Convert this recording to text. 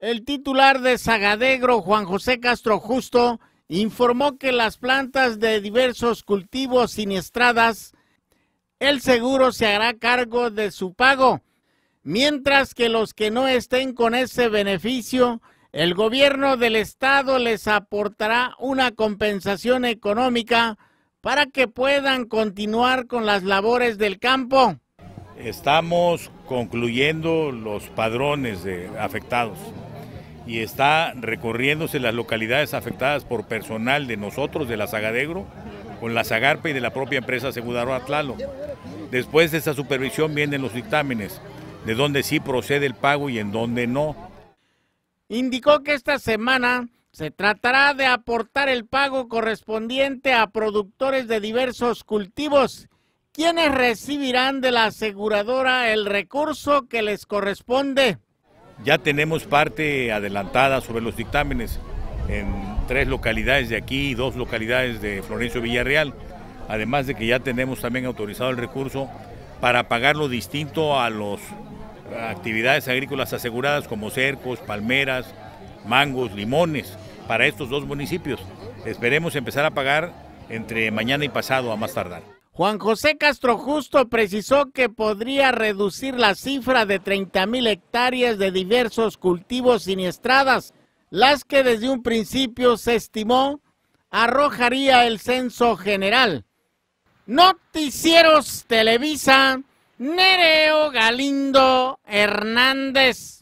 El titular de Sagadegro, Juan José Castro Justo, informó que las plantas de diversos cultivos siniestradas, el seguro se hará cargo de su pago, mientras que los que no estén con ese beneficio, el gobierno del estado les aportará una compensación económica para que puedan continuar con las labores del campo. Estamos concluyendo los padrones de afectados y está recorriéndose las localidades afectadas por personal de nosotros, de la Sagadegro, con la Zagarpa y de la propia empresa Segudaro Atlalo. Después de esa supervisión vienen los dictámenes, de dónde sí procede el pago y en dónde no. Indicó que esta semana se tratará de aportar el pago correspondiente a productores de diversos cultivos, quienes recibirán de la aseguradora el recurso que les corresponde. Ya tenemos parte adelantada sobre los dictámenes en tres localidades de aquí y dos localidades de Florencio Villarreal, además de que ya tenemos también autorizado el recurso para pagar lo distinto a las actividades agrícolas aseguradas como cercos, palmeras, mangos, limones, para estos dos municipios. Esperemos empezar a pagar entre mañana y pasado a más tardar. Juan José Castro Justo precisó que podría reducir la cifra de 30 mil hectáreas de diversos cultivos siniestradas, las que desde un principio se estimó arrojaría el censo general. Noticieros Televisa, Nereo Galindo Hernández.